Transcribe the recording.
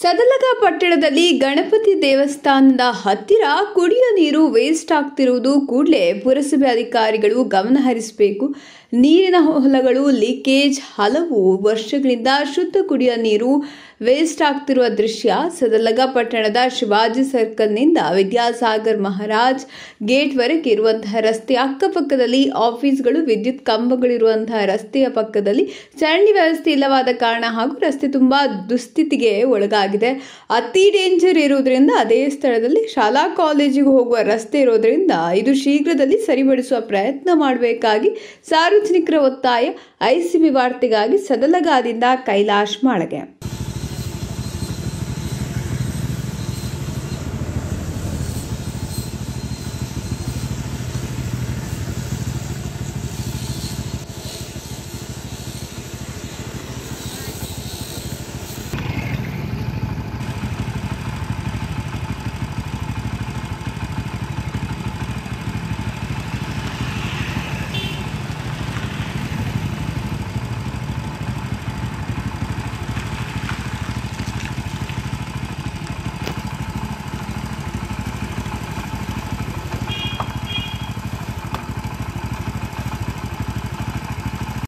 ಸದಲಗ ಪಟ್ಟಣದಲ್ಲಿ ಗಣಪತಿ ದೇವಸ್ಥಾನದ ಹತ್ತಿರ ಕುಡಿಯುವ ನೀರು ವೇಸ್ಟ್ ಆಗ್ತಿರುವುದು ಕೂಡಲೇ ಪುರಸಭೆ ಅಧಿಕಾರಿಗಳು ಗಮನಹರಿಸಬೇಕು ನೀರಿನ ಹೊಲಗಳು ಲೀಕೇಜ್ ಹಲವು ವರ್ಷಗಳಿಂದ ಶುದ್ಧ ಕುಡಿಯುವ ನೀರು ವೇಸ್ಟ್ ಆಗ್ತಿರುವ ದೃಶ್ಯ ಸದಲಗ ಪಟ್ಟಣದ ಶಿವಾಜಿ ಸರ್ಕಲ್ನಿಂದ ವಿದ್ಯಾಸಾಗರ್ ಮಹಾರಾಜ್ ಗೇಟ್ವರೆಗೆ ಇರುವಂತಹ ರಸ್ತೆ ಅಕ್ಕಪಕ್ಕದಲ್ಲಿ ಆಫೀಸ್ಗಳು ವಿದ್ಯುತ್ ಕಂಬಗಳಿರುವಂತಹ ರಸ್ತೆಯ ಪಕ್ಕದಲ್ಲಿ ಚರಂಡಿ ವ್ಯವಸ್ಥೆ ಇಲ್ಲವಾದ ಕಾರಣ ಹಾಗೂ ರಸ್ತೆ ತುಂಬ ದುಸ್ಥಿತಿಗೆ ಒಳಗಾಗಿದೆ ಅತಿ ಡೇಂಜರ್ ಇರುವುದರಿಂದ ಅದೇ ಸ್ಥಳದಲ್ಲಿ ಶಾಲಾ ಕಾಲೇಜಿಗೆ ಹೋಗುವ ರಸ್ತೆ ಇರೋದರಿಂದ ಇದು ಶೀಘ್ರದಲ್ಲಿ ಸರಿಪಡಿಸುವ ಪ್ರಯತ್ನ ಮಾಡಬೇಕಾಗಿ ಸಾರ್ವಜನಿಕ ಸಾರ್ವಜನಿಕರ ಒತ್ತಾಯ ಐಸಿಬಿ ವಾರ್ತೆಗಾಗಿ ಸದಲಗಾದಿಂದ ಕೈಲಾಶ್ ಮಾಳಗೆ